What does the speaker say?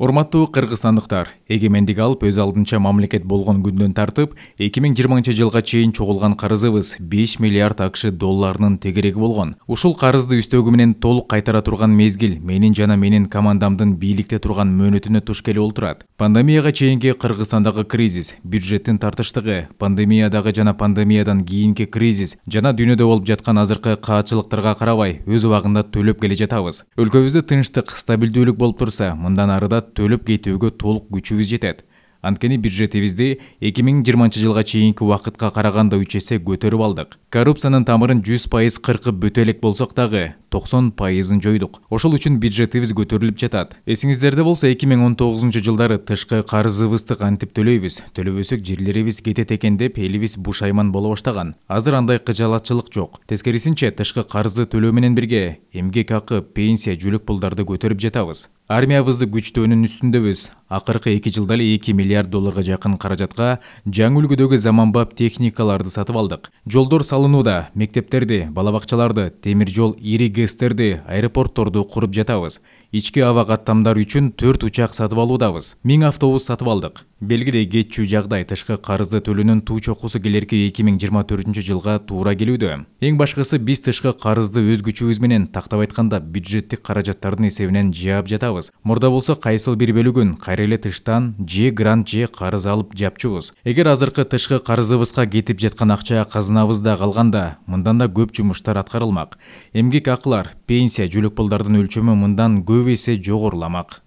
урматтуу кыргызстандыктар эгемендик алып өз алдынча мамлекет болгон күндөн тартып эки миң жыйырманчы жылга чейин чогулган карызыбыз беш миллиард акш долларынын тегереги болгон ушул карызды үстөгү менен толук кайтара турган мезгил менин жана менин командамдын бийликте турган мөөнөтүнө туш келип олтурат пандемияга чейинки кыргызстандагы кризис бюджеттин тартыштыгы пандемиядагы жана пандемиядан кийинки кризис жана дүйнөдө болуп жаткан азыркы каатчылыктарга карабай өз убагында төлөп келе жатабыз өлкөбүздө тынчтык стабилдүүлүк болуп турса мындан ары да төлөп кетүүгө толук күчүбүз жетет анткени бюджетибизди эки миң жыйырманчы жылга чейинки убакытка караганда үч эсе көтөрүп алдык коррупциянын тамырын жүз пайыз кыркып бүтө элек болсок дагы токсон пайызын жойдук ошол үчүн бюджетибиз көтөрүлүп жатат эсиңиздерде болсо эки миң он тогузунчу жылдары тышкы карызыбызды кантип төлөйбүз төлөбөсөк жерлерибиз кетет экен деп элибиз бушайман боло баштаган азыр андай кыжалатчылык жок тескерисинче тышкы карызды төлөө менен бирге эмгек акы пенсия жүлөк пулдарды көтөрүп жатабыз армиябызды күчтөөнүн үстүндөбүз акыркы эки жылда эле эки миллиард долларга жакын каражатка жаңы үлгүдөгү заманбап техникаларды сатып алдык жолдор салынууда мектептерди бала бакчаларды темир жол ири гэстерди аэропортторду куруп жатабыз ички үшін каттамдары үчүн төрт учак сатып алуудабыз миң автобус сатып алдык белгидей кетчү жагдай тышкы карызды төлөөнүн туу чокусу келерки 2024 жылға жыйырма төртүнчү жылга туура келүүдө эң башкысы биз тышкы карызды өз күчүбүз менен тактап айтканда бюджеттик каражаттардын эсебинен жаап жатабыз мурда болсо кайсыл бир бөлүгүн кайра эле тыштан же грант же карыз алып жапчубуз эгер азыркы тышкы карызыбызга кетип жаткан акча казынабызда калганда мындан да көп жумуштар аткарылмак эмгек акылар пенсия жөлөк пулдардын өлчөмү мындан көп эсе жогоруламак